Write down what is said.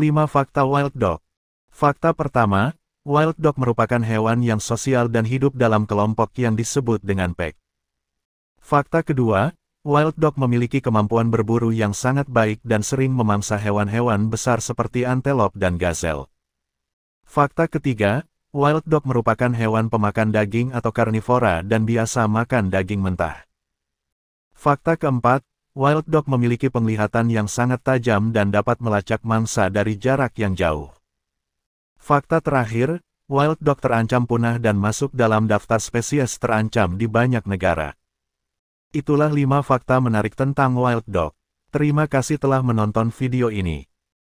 5 Fakta Wild Dog Fakta pertama, Wild Dog merupakan hewan yang sosial dan hidup dalam kelompok yang disebut dengan pack. Fakta kedua, Wild Dog memiliki kemampuan berburu yang sangat baik dan sering memangsa hewan-hewan besar seperti antelop dan gazelle. Fakta ketiga, Wild Dog merupakan hewan pemakan daging atau karnivora dan biasa makan daging mentah. Fakta keempat, Wild Dog memiliki penglihatan yang sangat tajam dan dapat melacak mangsa dari jarak yang jauh. Fakta terakhir, Wild Dog terancam punah dan masuk dalam daftar spesies terancam di banyak negara. Itulah 5 fakta menarik tentang Wild Dog. Terima kasih telah menonton video ini.